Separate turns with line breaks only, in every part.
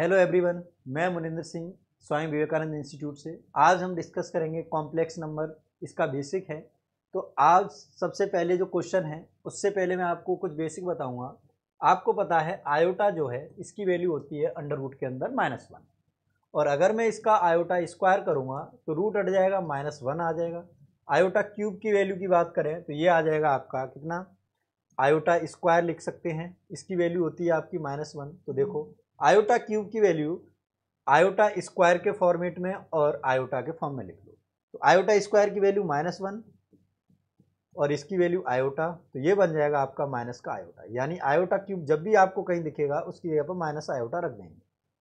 hello everyone मैं Muninder Singh Swami Vivekananda institute से आज हम डिस्कस करेंगे कॉम्प्लेक्स नंबर इसका बेसिक है तो आज सबसे पहले जो क्वेश्चन है उससे पहले मैं आपको कुछ बेसिक बताऊंगा आपको पता है आयोटा जो है इसकी वैल्यू होती है अंडर रूट के अंदर माइनस वन और अगर मैं इसका आयोटा स्क्वायर करूँगा तो रूट अट जाएगा माइनस वन आ जाएगा आयोटा क्यूब की वैल्यू की बात करें तो ये आ जाएगा आपका कितना आयोटा स्क्वायर लिख सकते हैं इसकी वैल्यू होती है आपकी माइनस वन तो देखो आयोटा क्यूब की वैल्यू आयोटा स्क्वायर के फॉर्मेट में और आयोटा के फॉर्म में लिख लो तो आयोटा स्क्वायर की वैल्यू माइनस वन और इसकी वैल्यू आयोटा तो ये बन जाएगा आपका माइनस का आयोटा यानी आयोटा क्यूब जब भी आपको कहीं दिखेगा उसकी जगह पर माइनस आयोटा रख देंगे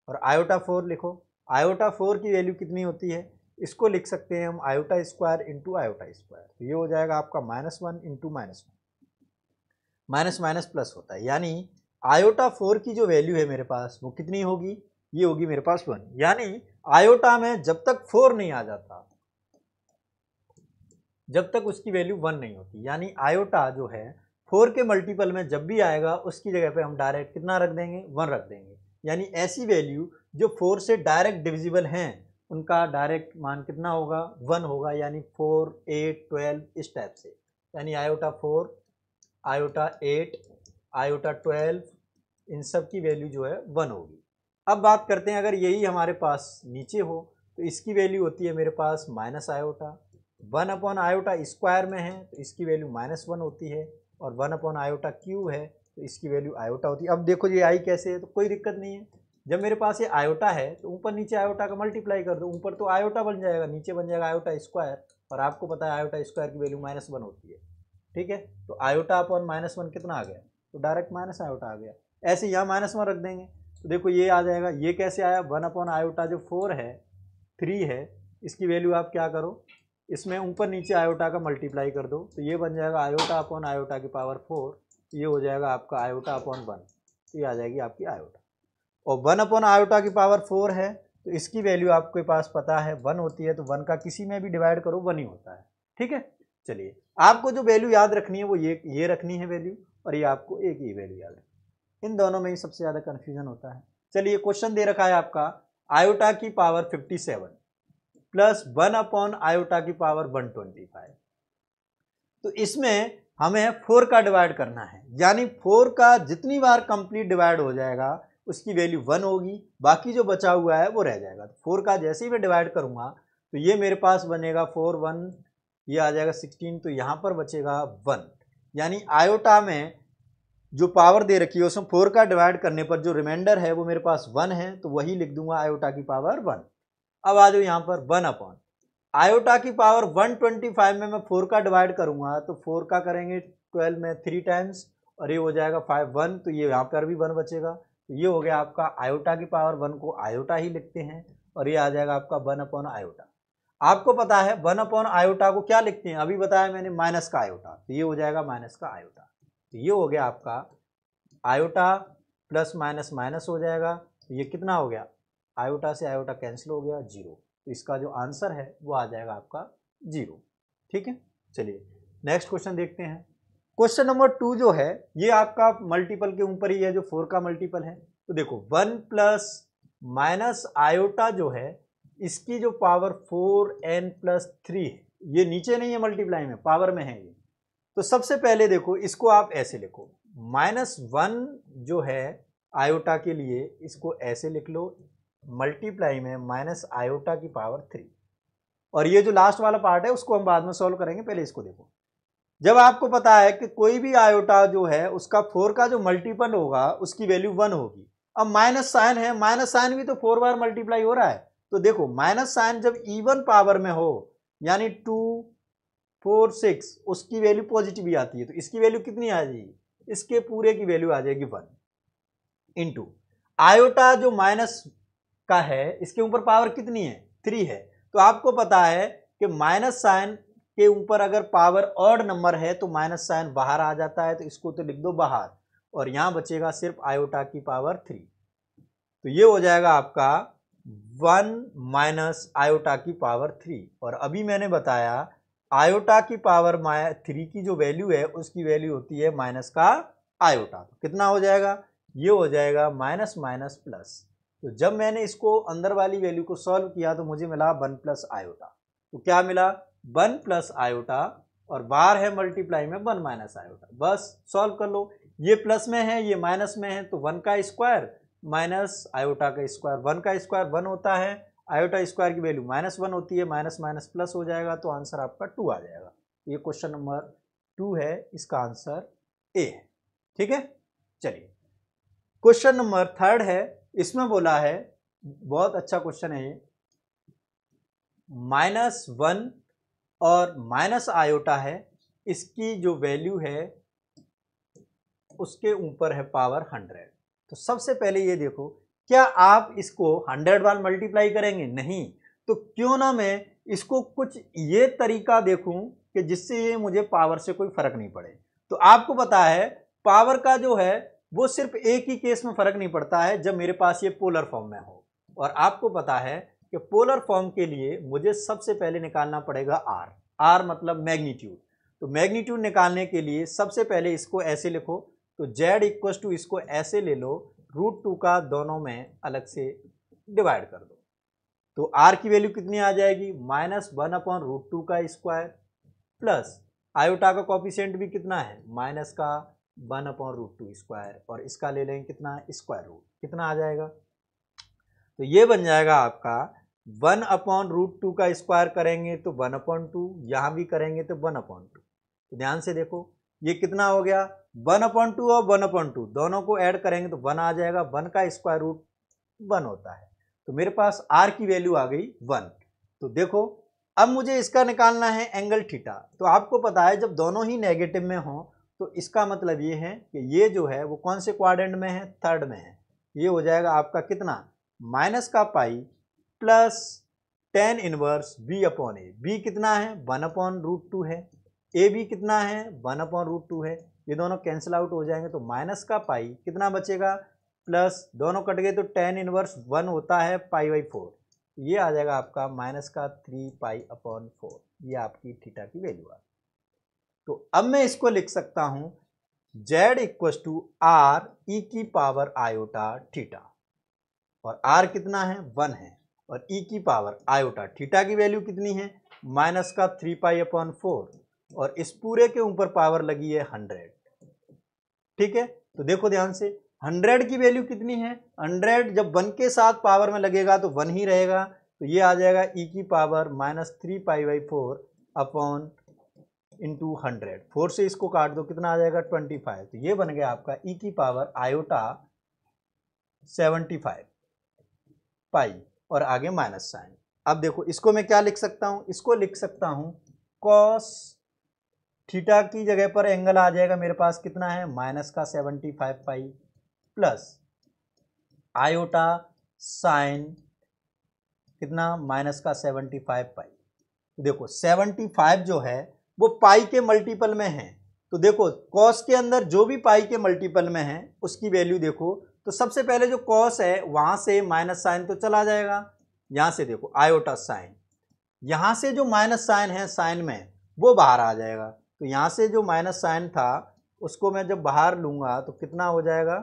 और आयोटा फोर लिखो आयोटा फोर की वैल्यू कितनी होती है इसको लिख सकते हैं हम iota square into iota square तो ये हो जाएगा आपका minus one into minus one minus minus plus होता है यानी आयोटा फोर की जो वैल्यू है मेरे पास वो कितनी होगी ये होगी मेरे पास वन यानी आयोटा में जब तक फोर नहीं आ जाता जब तक उसकी वैल्यू वन नहीं होती यानी आयोटा जो है फोर के मल्टीपल में जब भी आएगा उसकी जगह पे हम डायरेक्ट कितना रख देंगे वन रख देंगे यानी ऐसी वैल्यू जो फोर से डायरेक्ट डिविजिबल हैं उनका डायरेक्ट मान कितना होगा वन होगा यानी फोर एट ट्वेल्व इस टाइप से यानी iota four iota eight iota twelve इन सब की वैल्यू जो है वन होगी अब बात करते हैं अगर यही हमारे पास नीचे हो तो इसकी वैल्यू होती है मेरे पास minus iota one upon iota square में है तो इसकी वैल्यू माइनस वन होती है और वन अपॉन आयोटा क्यू है तो इसकी वैल्यू आयोटा होती है अब देखो ये आई कैसे है तो कोई दिक्कत नहीं है जब मेरे पास ये आयोटा है तो ऊपर नीचे आयोटा का मल्टीप्लाई कर दो ऊपर तो आयोटा बन जाएगा नीचे बन जाएगा आयोटा स्क्वायर और आपको पता है आयोटा स्क्वायर की वैल्यू माइनस वन होती है ठीक है तो आयोटा अपॉन माइनस वन कितना आ गया तो डायरेक्ट माइनस आयोटा आ गया ऐसे यहाँ माइनस वन रख देंगे तो देखो ये आ जाएगा ये कैसे आया वन अपॉन आयोटा जो फोर है थ्री है इसकी वैल्यू आप क्या करो इसमें ऊपर नीचे आयोटा का मल्टीप्लाई कर दो तो ये बन जाएगा आयोटा अपॉन आयोटा की पावर फोर ये हो जाएगा आपका आयोटा अपॉन वन ये आ जाएगी आपकी आयोटा और वन अपॉन आयोटा की पावर फोर है तो इसकी वैल्यू आपके पास पता है वन होती है तो वन का किसी में भी डिवाइड करो वन ही होता है ठीक है चलिए आपको जो वैल्यू याद रखनी है वो ये ये रखनी है वैल्यू और ये आपको एक ही वैल्यू याद इन दोनों में ही सबसे ज़्यादा कन्फ्यूजन होता है चलिए क्वेश्चन दे रखा है आपका आयोटा की power 57 plus one upon iota की पावर 125 तो इसमें हमें फोर का डिवाइड करना है यानी फोर का जितनी बार कंप्लीट डिवाइड हो जाएगा उसकी वैल्यू वन होगी बाकी जो बचा हुआ है वो रह जाएगा तो फोर का जैसे ही मैं डिवाइड करूँगा तो ये मेरे पास बनेगा फोर वन ये आ जाएगा सिक्सटीन तो यहाँ पर बचेगा वन यानी आयोटा में जो पावर दे रखी है उसमें फोर का डिवाइड करने पर जो रिमाइंडर है वो मेरे पास वन है तो वही लिख दूंगा आयोटा की पावर वन अब आ जाओ यहाँ पर वन अपॉन आयोटा की पावर 125 में मैं फोर का डिवाइड करूंगा तो फोर का करेंगे 12 में थ्री टाइम्स और ये हो जाएगा फाइव वन तो ये यहाँ पर भी वन बचेगा तो ये हो गया आपका आयोटा की पावर वन को आयोटा ही लिखते हैं और ये आ जाएगा आपका वन अपॉन आयोटा आपको पता है वन अपॉन आयोटा को क्या लिखते हैं अभी बताया मैंने माइनस का आयोटा तो ये हो जाएगा माइनस का आयोटा तो ये हो गया आपका आयोटा प्लस माइनस माइनस हो जाएगा तो ये कितना हो गया आयोटा से आयोटा कैंसिल हो गया जीरो तो इसका जो आंसर है वो आ जाएगा आपका जीरो ठीक है चलिए नेक्स्ट क्वेश्चन देखते हैं क्वेश्चन नंबर टू जो है ये आपका मल्टीपल के ऊपर ही है जो फोर का मल्टीपल है तो देखो वन प्लस माइनस आयोटा जो है इसकी जो power four n plus three है ये नीचे नहीं है मल्टीप्लाई में पावर में है ये तो सबसे पहले देखो इसको आप ऐसे लिखो माइनस वन जो है आयोटा के लिए इसको ऐसे लिख लो मल्टीप्लाई में माइनस आयोटा की पावर थ्री और ये जो लास्ट वाला पार्ट है उसको हम बाद में सॉल्व करेंगे पहले इसको देखो जब आपको पता है कि कोई भी आयोटा जो है उसका फोर का जो मल्टीपल होगा उसकी वैल्यू वन होगी अब माइनस साइन है माइनस साइन भी तो फोर बार मल्टीप्लाई हो रहा है तो देखो माइनस साइन जब इवन पावर में हो यानी टू फोर सिक्स उसकी वैल्यू पॉजिटिव भी आती है तो इसकी वैल्यू कितनी आ जाएगी इसके पूरे की वैल्यू आ जाएगी वन इंटू आयोटा जो माइनस का है इसके ऊपर पावर कितनी है थ्री है तो आपको पता है कि माइनस साइन के ऊपर अगर पावर ऑड नंबर है तो माइनस साइन बाहर आ जाता है तो इसको तो लिख दो बाहर और यहां बचेगा सिर्फ आयोटा की पावर थ्री तो ये हो जाएगा आपका वन माइनस आयोटा की पावर थ्री और अभी मैंने बताया आयोटा की पावर थ्री की जो वैल्यू है उसकी वैल्यू होती है माइनस का आयोटा तो कितना हो जाएगा ये हो जाएगा माइनस माइनस प्लस तो जब मैंने इसको अंदर वाली वैल्यू को सॉल्व किया तो मुझे मिला वन प्लस आयोटा तो क्या मिला वन प्लस आयोटा और बाहर है मल्टीप्लाई में वन माइनस आयोटा बस सॉल्व कर लो ये प्लस में है ये माइनस में है तो वन का स्क्वायर माइनस आयोटा का स्क्वायर वन का स्क्वायर वन होता है आयोटा स्क्वायर की वैल्यू माइनस वन होती है माइनस माइनस प्लस हो जाएगा तो आंसर आपका टू आ जाएगा ये क्वेश्चन नंबर टू है इसका आंसर ए है ठीक है चलिए क्वेश्चन नंबर थर्ड है इसमें बोला है बहुत अच्छा क्वेश्चन है ये माइनस वन और माइनस आयोटा है इसकी जो वैल्यू है उसके ऊपर है पावर हंड्रेड तो सबसे पहले ये देखो क्या आप इसको हंड्रेड बार मल्टीप्लाई करेंगे नहीं तो क्यों ना मैं इसको कुछ ये तरीका देखूं कि जिससे ये मुझे पावर से कोई फर्क नहीं पड़े तो आपको पता है पावर का जो है वो सिर्फ एक ही केस में फ़र्क नहीं पड़ता है जब मेरे पास ये पोलर फॉर्म में हो और आपको पता है कि पोलर फॉर्म के लिए मुझे सबसे पहले निकालना पड़ेगा आर आर मतलब मैग्नीट्यूड तो मैग्नीट्यूड निकालने के लिए सबसे पहले इसको ऐसे लिखो तो जेड इक्व टू इसको ऐसे ले लो रूट टू का दोनों में अलग से डिवाइड कर दो तो आर की वैल्यू कितनी आ जाएगी minus one upon root two का स्क्वायर प्लस आयोटा का कॉपिशेंट भी कितना है माइनस का one upon root two square और इसका ले लेंगे कितना स्क्वायर रूट कितना आ जाएगा तो ये बन जाएगा आपका वन अपॉन रूट टू का स्क्वायर करेंगे तो वन अपॉन टू यहाँ भी करेंगे तो वन अपॉन टू तो ध्यान से देखो ये कितना हो गया वन अपॉइंट टू और वन अपॉइंट टू दोनों को ऐड करेंगे तो वन आ जाएगा वन का स्क्वायर रूट वन होता है तो मेरे पास आर की वैल्यू आ गई वन तो देखो अब मुझे इसका निकालना है एंगल थीटा तो आपको पता है जब दोनों ही नेगेटिव में हों तो इसका मतलब ये है कि ये जो है वो कौन से क्वाड्रेंट में है थर्ड में है ये हो जाएगा आपका कितना माइनस का pi plus tan inverse b upon a b कितना है वन अपॉन रूट टू है ए बी कितना है वन अपॉन रूट टू है ये दोनों कैंसिल आउट हो जाएंगे तो माइनस का पाई कितना बचेगा प्लस दोनों कट गए तो टेन इनवर्स वन होता है पाई बाई फोर ये आ जाएगा आपका माइनस का थ्री पाई अपॉन फोर ये आपकी थीटा की वैल्यू आ तो अब मैं इसको लिख सकता हूँ z equal to r e की पावर आयोटा थीटा और आर कितना है वन है और ई e की पावर आयोटा थीटा की वैल्यू कितनी है माइनस का थ्री पाई अपॉन फोर और इस पूरे के ऊपर पावर लगी है हंड्रेड ठीक है तो देखो ध्यान से हंड्रेड की वैल्यू कितनी है हंड्रेड जब वन के साथ पावर में लगेगा तो वन ही रहेगा तो ये आ जाएगा ई e की power minus three pi by four upon into hundred four से इसको काट दो कितना आ जाएगा ट्वेंटी फाइव तो ये बन गया आपका ई e की power iota seventy five pi और आगे माइनस साइन अब देखो इसको मैं क्या लिख सकता हूँ इसको लिख सकता हूँ कॉस थीटा की जगह पर एंगल आ जाएगा मेरे पास कितना है माइनस का seventy five pi plus iota sine कितना माइनस का सेवेंटी फाइव पाई देखो सेवेंटी फाइव जो है वो पाई के मल्टीपल में है तो देखो कॉस के अंदर जो भी पाई के मल्टीपल में है उसकी वैल्यू देखो तो सबसे पहले जो कॉस है वहां से माइनस साइन तो चला जाएगा यहां से देखो आयोटा साइन यहां से जो माइनस साइन है साइन में वो बाहर आ जाएगा तो यहाँ से जो माइनस साइन था उसको मैं जब बाहर लूँगा तो कितना हो जाएगा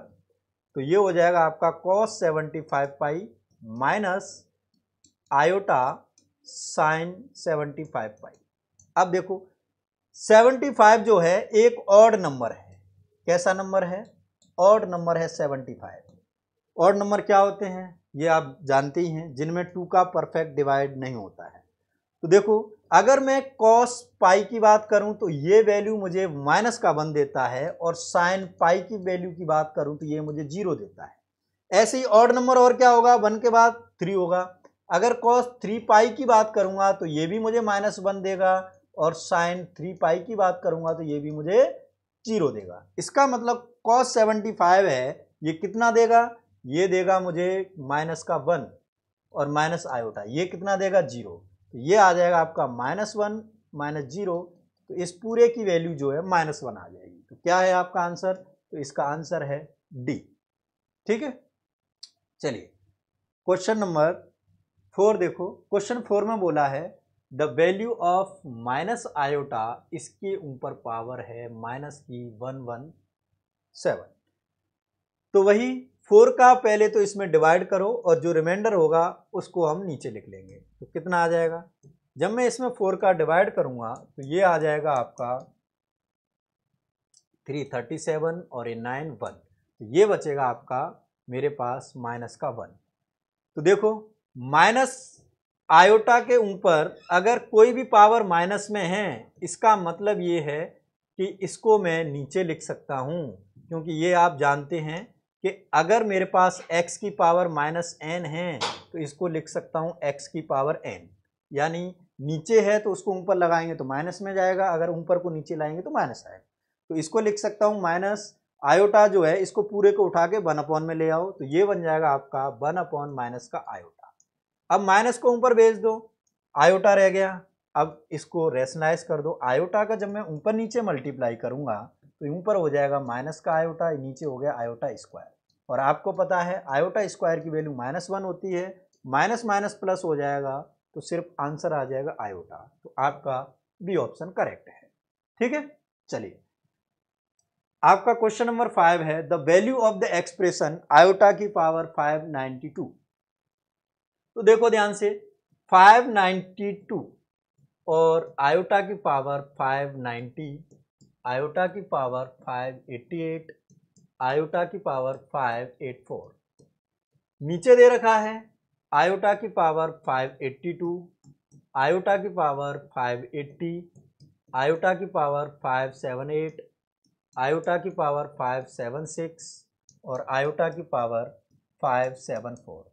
तो ये हो जाएगा आपका cos seventy five pi minus iota sine seventy five pi अब देखो सेवेंटी फाइव जो है एक ऑड नंबर है कैसा नंबर है ऑड नंबर है सेवेंटी फाइव ऑड नंबर क्या होते हैं ये आप जानते ही हैं जिनमें टू का परफेक्ट डिवाइड नहीं होता है तो देखो अगर मैं कॉस पाई की बात करूं तो ये वैल्यू मुझे माइनस का वन देता है और साइन पाई की वैल्यू की बात करूं तो ये मुझे जीरो देता है ऐसे ही ऑड नंबर और क्या होगा वन के बाद थ्री होगा अगर कॉस थ्री पाई की बात करूंगा तो ये भी मुझे माइनस वन देगा और साइन थ्री पाई की बात करूंगा तो ये भी मुझे जीरो देगा इसका मतलब कॉस सेवेंटी फाइव है ये कितना देगा ये देगा मुझे माइनस का वन और माइनस आयोटा ये कितना देगा जीरो तो ये आ जाएगा आपका माइनस वन माइनस जीरो तो इस पूरे की वैल्यू जो है माइनस वन आ जाएगी तो क्या है आपका आंसर तो इसका आंसर है डी ठीक है चलिए क्वेश्चन नंबर फोर देखो क्वेश्चन फोर में बोला है the value of minus iota इसके ऊपर पावर है माइनस की वन वन सेवन तो वही फोर का पहले तो इसमें डिवाइड करो और जो रिमाइंडर होगा उसको हम नीचे लिख लेंगे तो कितना आ जाएगा जब मैं इसमें फोर का डिवाइड करूँगा तो ये आ जाएगा आपका थ्री थर्टी सेवन और ए नाइन वन तो ये बचेगा आपका मेरे पास माइनस का वन तो देखो माइनस आयोटा के ऊपर अगर कोई भी पावर माइनस में है इसका मतलब ये है कि इसको मैं नीचे लिख सकता हूँ क्योंकि ये आप जानते हैं कि अगर मेरे पास x की पावर माइनस एन है तो इसको लिख सकता हूँ x की पावर एन यानी नीचे है तो उसको ऊपर लगाएंगे तो माइनस में जाएगा अगर ऊपर को नीचे लाएंगे तो माइनस आएगा तो इसको लिख सकता हूँ माइनस आयोटा जो है इसको पूरे को उठा के वन अपॉन में ले आओ तो ये बन जाएगा आपका वन अपॉन माइनस का आयोटा अब माइनस को ऊपर भेज दो आयोटा रह गया अब इसको रेशनलाइज कर दो आयोटा का जब मैं ऊपर नीचे मल्टीप्लाई करूंगा तो ऊपर हो जाएगा माइनस का आयोटा नीचे हो गया आयोटा स्क्वायर और आपको पता है आयोटा स्क्वायर की वैल्यू माइनस वन होती है माइनस माइनस प्लस हो जाएगा तो सिर्फ आंसर आ जाएगा आयोटा तो आपका बी ऑप्शन करेक्ट है ठीक है चलिए आपका क्वेश्चन नंबर फाइव है the value of the expression iota की पावर फाइव नाइनटी टू तो देखो ध्यान से फाइव नाइनटी टू और आयोटा की पावर फाइव नाइनटी आयोटा की power five eighty eight iota की पावर फाइव एट फोर नीचे दे रखा है आयोटा की power five eighty two iota की पावर फाइव एट्टी आयोटा की power five seven eight iota की पावर फाइव सेवन सिक्स और आयोटा की पावर फाइव सेवन फोर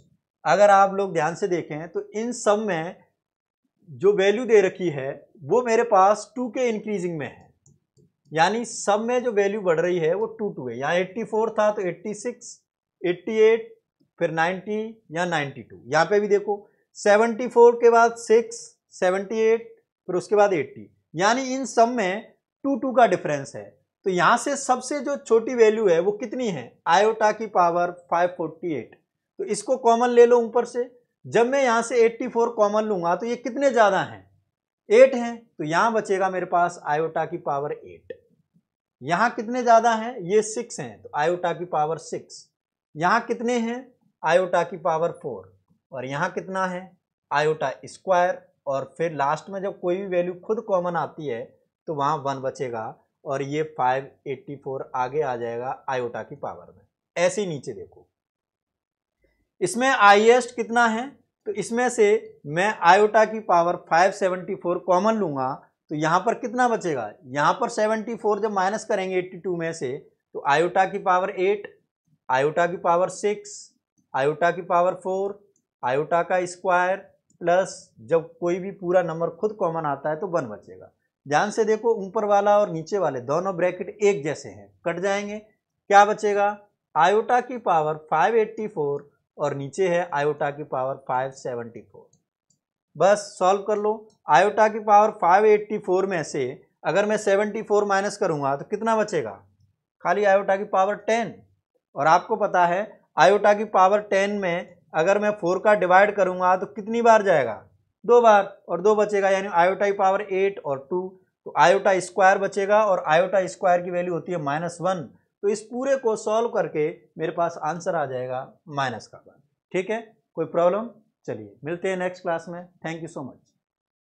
अगर आप लोग ध्यान से देखें तो इन सब में जो वैल्यू दे रखी है वो मेरे पास टू के इंक्रीजिंग में है यानी सब में जो वैल्यू बढ़ रही है वो टू टू है यहाँ एट्टी फोर था तो एट्टी सिक्स एट्टी एट फिर नाइन्टी या नाइन्टी टू यहाँ पे भी देखो सेवेंटी फोर के बाद सिक्स सेवेंटी एट फिर उसके बाद एट्टी यानी इन सब में टू टू का डिफरेंस है तो यहाँ से सबसे जो छोटी वैल्यू है वो कितनी है आयोटा की पावर फाइव फोर्टी एट तो इसको कॉमन ले लो ऊपर से जब मैं यहाँ से एट्टी फोर कॉमन लूँगा तो ये कितने ज़्यादा हैं एट हैं तो यहाँ बचेगा मेरे पास आयोटा की पावर एट यहाँ कितने ज़्यादा हैं ये सिक्स हैं तो आयोटा की पावर सिक्स यहाँ कितने हैं आयोटा की पावर फोर और यहाँ कितना है आयोटा स्क्वायर और फिर लास्ट में जब कोई भी वैल्यू खुद कॉमन आती है तो वहाँ वन बचेगा और ये 584 आगे आ जाएगा आयोटा की पावर में ऐसे नीचे देखो इसमें आईएस्ट कितना है तो इसमें से मैं आयोटा की पावर 574 कॉमन लूंगा तो यहाँ पर कितना बचेगा यहाँ पर 74 जब माइनस करेंगे 82 में से तो आयोटा की पावर एट आयोटा की पावर सिक्स आयोटा की पावर फोर आयोटा का स्क्वायर प्लस जब कोई भी पूरा नंबर खुद कॉमन आता है तो वन बचेगा ध्यान से देखो ऊपर वाला और नीचे वाले दोनों ब्रैकेट एक जैसे हैं कट जाएंगे क्या बचेगा आयोटा की पावर फाइव और नीचे है आयोटा की पावर फोर बस सॉल्व कर लो आयोटा की पावर 584 में से अगर मैं 74 माइनस करूँगा तो कितना बचेगा खाली आयोटा की पावर 10 और आपको पता है आयोटा की पावर 10 में अगर मैं 4 का डिवाइड करूँगा तो कितनी बार जाएगा दो बार और दो बचेगा यानी आयोटा की पावर 8 और 2 तो आयोटा स्क्वायर बचेगा और आयोटा स्क्वायर की वैल्यू होती है माइनस वन तो इस पूरे को सॉल्व करके मेरे पास आंसर आ जाएगा माइनस का वन ठीक है कोई प्रॉब्लम चलिए मिलते हैं नेक्स्ट क्लास में थैंक यू सो मच